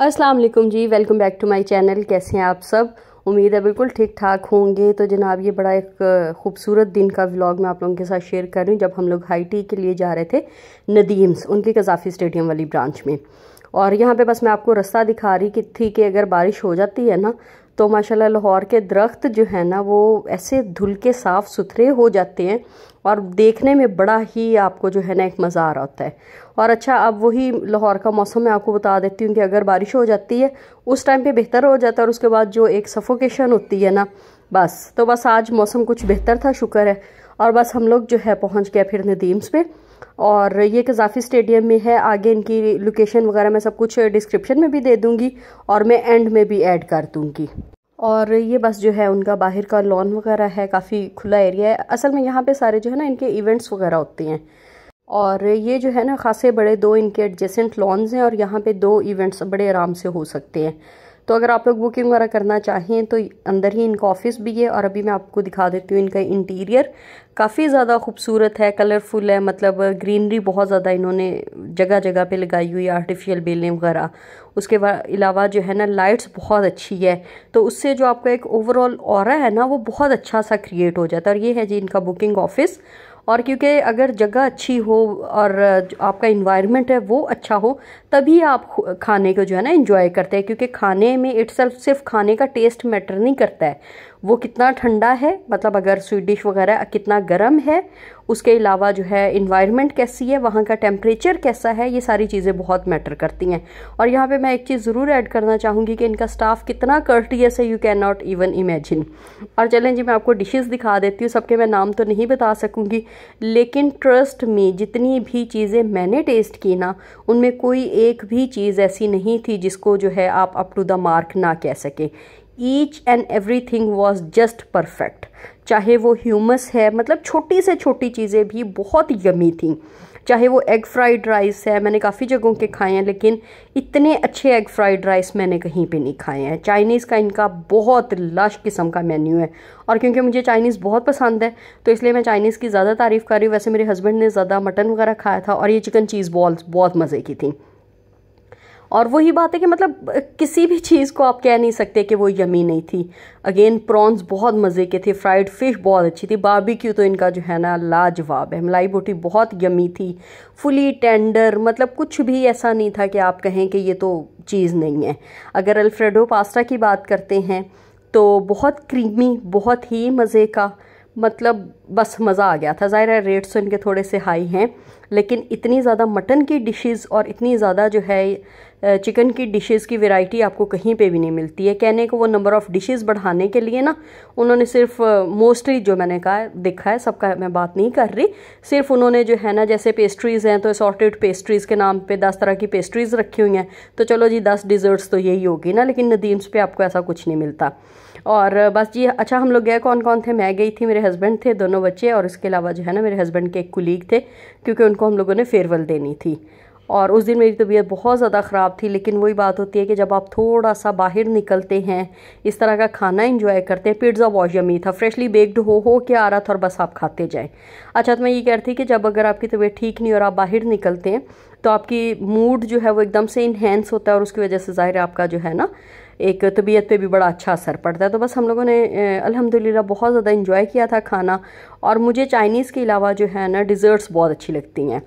अस्सलाम वालेकुम जी welcome back to my channel कैसे हैं आप सब उम्मीद है बिल्कुल ठीक ठाक होंगे तो जनाब ये बड़ा एक खूबसूरत दिन का व्लॉग मैं आप लोगों के साथ शेयर कर रही हूँ जब हम लोग हाई टी के लिए जा रहे थे नदीम्स उनके कजाफी स्टेडियम वाली ब्रांच में और यहाँ पे बस मैं आपको रास्ता दिखा रही कि थी कि अगर बारिश हो जाती है ना तो माशाल्लाह लाहौर के दरख्त जो है ना वो ऐसे धुल के साफ़ सुथरे हो जाते हैं और देखने में बड़ा ही आपको जो है ना एक मज़ा आ रहा होता है और अच्छा अब वही लाहौर का मौसम मैं आपको बता देती हूँ कि अगर बारिश हो जाती है उस टाइम पे बेहतर हो जाता है और उसके बाद जो एक सफोकेशन होती है ना बस तो बस आज मौसम कुछ बेहतर था शुक्र है और बस हम लोग जो है पहुँच गया फिर नदीम्स पर और ये कज़ाफ़ी स्टेडियम में है आगे इनकी लोकेशन वगैरह मैं सब कुछ डिस्क्रिप्शन में भी दे दूँगी और मैं एंड में भी ऐड कर दूँगी और ये बस जो है उनका बाहर का लॉन वगैरह है काफ़ी खुला एरिया है असल में यहाँ पे सारे जो है ना इनके इवेंट्स वगैरह होते हैं और ये जो है ना खासे बड़े दो इनके एडजेसेंट लॉन्स हैं और यहाँ पे दो इवेंट्स बड़े आराम से हो सकते हैं तो अगर आप लोग बुकिंग वगैरह करना चाहें तो अंदर ही इनका ऑफिस भी है और अभी मैं आपको दिखा देती हूँ इनका इंटीरियर काफ़ी ज़्यादा खूबसूरत है कलरफुल है मतलब ग्रीनरी बहुत ज़्यादा इन्होंने जगह जगह पे लगाई हुई है आर्टिफिशियल बेलें वगैरह उसके अलावा जो है ना लाइट्स बहुत अच्छी है तो उससे जो आपका एक ओवरऑल और है ना वो बहुत अच्छा सा क्रिएट हो जाता है और ये है जी इनका बुकिंग ऑफिस और क्योंकि अगर जगह अच्छी हो और आपका इन्वायरमेंट है वो अच्छा हो तभी आप खाने को जो है ना इन्जॉय करते हैं क्योंकि खाने में इट्स सिर्फ खाने का टेस्ट मैटर नहीं करता है वो कितना ठंडा है मतलब अगर स्वीट डिश वगैरह कितना गर्म है उसके अलावा जो है इन्वायरमेंट कैसी है वहाँ का टेम्परेचर कैसा है ये सारी चीज़ें बहुत मैटर करती हैं और यहाँ पे मैं एक चीज़ ज़रूर ऐड करना चाहूँगी कि इनका स्टाफ कितना कर्टियस है you can not even imagine और चलें जी मैं आपको डिशेस दिखा देती हूँ सबके मैं नाम तो नहीं बता सकूँगी लेकिन ट्रस्ट में जितनी भी चीज़ें मैंने टेस्ट की ना उनमें कोई एक भी चीज़ ऐसी नहीं थी जिसको जो है आप अप टू द मार्क ना कह सकें each and every thing was just perfect चाहे वो ह्यूमस है मतलब छोटी से छोटी चीज़ें भी बहुत यमी थी चाहे वो एग फ्राइड राइस है मैंने काफ़ी जगहों के खाए हैं लेकिन इतने अच्छे एग फ्राइड राइस मैंने कहीं पे नहीं खाए हैं चाइनीज़ का इनका बहुत लश किस्म का मेन्यू है और क्योंकि मुझे चाइनीज़ बहुत पसंद है तो इसलिए मैं चाइनीज़ की ज़्यादा तारीफ़ कर रही हूँ वैसे मेरे हस्बैंड ने ज़्यादा मटन वगैरह खाया था और ये चिकन चीज़ बॉल्स बहुत मज़े की थी और वही बात है कि मतलब किसी भी चीज़ को आप कह नहीं सकते कि वो यमी नहीं थी अगेन प्रॉन्स बहुत मज़े के थे फ्राइड फिश बहुत अच्छी थी बारबेक्यू तो इनका जो है ना लाजवाब है मलाई बोटी बहुत यमी थी फुली टेंडर मतलब कुछ भी ऐसा नहीं था कि आप कहें कि ये तो चीज़ नहीं है अगर अल्फ्रेडो पास्ता की बात करते हैं तो बहुत क्रीमी बहुत ही मज़े का मतलब बस मज़ा आ गया था ज़ाहिर है रेट्स तो इनके थोड़े से हाई हैं लेकिन इतनी ज़्यादा मटन की डिशेस और इतनी ज़्यादा जो है चिकन की डिशेस की वैरायटी आपको कहीं पे भी नहीं मिलती है कहने को वो नंबर ऑफ़ डिशेस बढ़ाने के लिए ना उन्होंने सिर्फ मोस्टली जो मैंने कहा देखा है सबका मैं बात नहीं कर रही सिर्फ उन्होंने जो है ना जैसे पेस्ट्रीज़ हैं तो सॉर्टेड पेस्ट्रीज़ के नाम पर दस तरह की पेस्ट्रीज़ रखी हुई हैं तो चलो जी दस डिज़र्ट्स तो यही होगी ना लेकिन नदीम्स पर आपको ऐसा कुछ नहीं मिलता और बस जी अच्छा हम लोग गए कौन कौन थे मैं गई थी मेरे हस्बैंड थे दोनों बच्चे और इसके अलावा जो है ना मेरे हस्बैंड के एक कुलीग थे क्योंकि उनको को हम लोगों ने फेयरवेल देनी थी और उस दिन मेरी तबीयत बहुत ज़्यादा ख़राब थी लेकिन वही बात होती है कि जब आप थोड़ा सा बाहर निकलते हैं इस तरह का खाना इंजॉय करते हैं पिज्ज़ा बहुत यमी था फ्रेशली बेक्ड हो हो के आ रहा था और बस आप खाते जाएं अच्छा तो मैं ये कह रही थी कि जब अगर आपकी तबीयत ठीक नहीं और आप बाहर निकलते हैं तो आपकी मूड जो है वो एकदम से इन्हेंस होता है और उसकी वजह से ज़ाहिर आपका जो है ना एक तबीयत पे भी बड़ा अच्छा असर पड़ता है तो बस हम लोगों ने अल्हम्दुलिल्लाह बहुत ज़्यादा इन्जॉय किया था खाना और मुझे चाइनीज़ के अलावा जो है ना डिज़र्ट्स बहुत अच्छी लगती हैं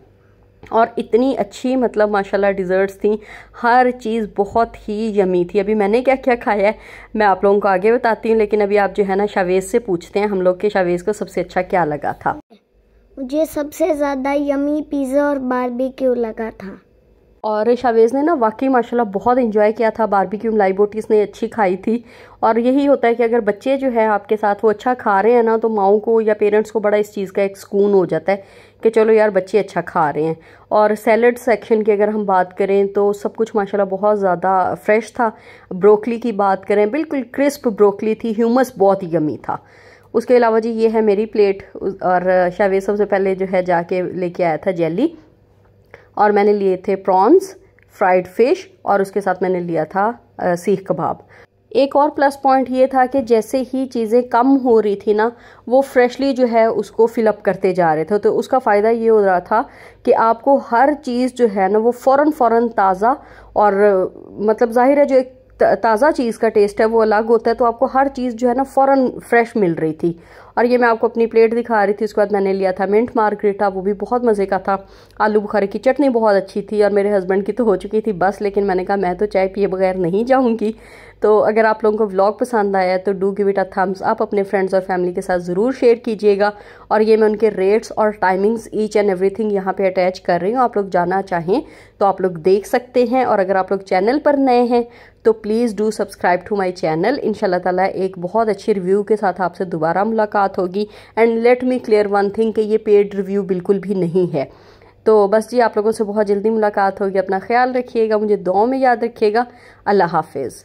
और इतनी अच्छी मतलब माशाल्लाह डिज़र्ट्स थी हर चीज़ बहुत ही यमी थी अभी मैंने क्या क्या खाया है मैं आप लोगों को आगे बताती हूँ लेकिन अभी आप जो है ना शावेज़ से पूछते हैं हम लोग के शावेज़ को सबसे अच्छा क्या लगा था मुझे सबसे ज़्यादा यमी पिज़्ज़ा और बारबेक्यू लगा था और शावेज़ ने ना वाकई माशाल्लाह बहुत इन्जॉय किया था बारबेक्यू लाई बोटी इसने अच्छी खाई थी और यही होता है कि अगर बच्चे जो है आपके साथ वो अच्छा खा रहे हैं ना तो माओ को या पेरेंट्स को बड़ा इस चीज़ का एक सुकून हो जाता है कि चलो यार बच्चे अच्छा खा रहे हैं और सैलड सेक्शन की अगर हम बात करें तो सब कुछ माशाल्लाह बहुत ज़्यादा फ्रेश था ब्रोकली की बात करें बिल्कुल क्रिस्प ब्रोकली थी ह्यूमस बहुत ही गमी था उसके अलावा जी ये है मेरी प्लेट और शावेज सबसे पहले जो है जाके लेके आया था जेली और मैंने लिए थे प्रॉन्स फ्राइड फिश और उसके साथ मैंने लिया था आ, सीख कबाब एक और प्लस पॉइंट ये था कि जैसे ही चीज़ें कम हो रही थी ना वो फ्रेशली जो है उसको फिलअप करते जा रहे थे तो उसका फ़ायदा ये हो रहा था कि आपको हर चीज़ जो है ना वो फ़ौर फ़ौर ताज़ा और मतलब जाहिर है जो एक ताज़ा चीज़ का टेस्ट है वो अलग होता है तो आपको हर चीज़ जो है ना फ़ौर फ्रेश मिल रही थी और ये मैं आपको अपनी प्लेट दिखा रही थी उसके बाद मैंने लिया था मिंट मार्केटा वो भी बहुत मज़े का था आलू बुखारे की चटनी बहुत अच्छी थी और मेरे हस्बैंड की तो हो चुकी थी बस लेकिन मैंने कहा मैं तो चाय पिए बगैर नहीं जाऊँगी तो अगर आप लोगों को व्लॉग पसंद आया तो do give it a thumbs आप अपने फ्रेंड्स और फैमिली के साथ ज़रूर शेयर कीजिएगा और ये मैं उनके रेट्स और टाइमिंग्स ईच एंड एवरीथिंग यहाँ पे अटैच कर रही हूँ आप लोग जाना चाहें तो आप लोग देख सकते हैं और अगर आप लोग चैनल पर नए हैं तो please do subscribe to my channel इन ताला एक बहुत अच्छे रिव्यू के साथ आपसे दोबारा मुलाकात बात होगी and let me clear one thing कि ये पेड रिव्यू बिल्कुल भी नहीं है तो बस जी आप लोगों से बहुत जल्दी मुलाकात होगी अपना ख्याल रखिएगा मुझे दुआओं में याद रखिएगा अल्लाह हाफिज़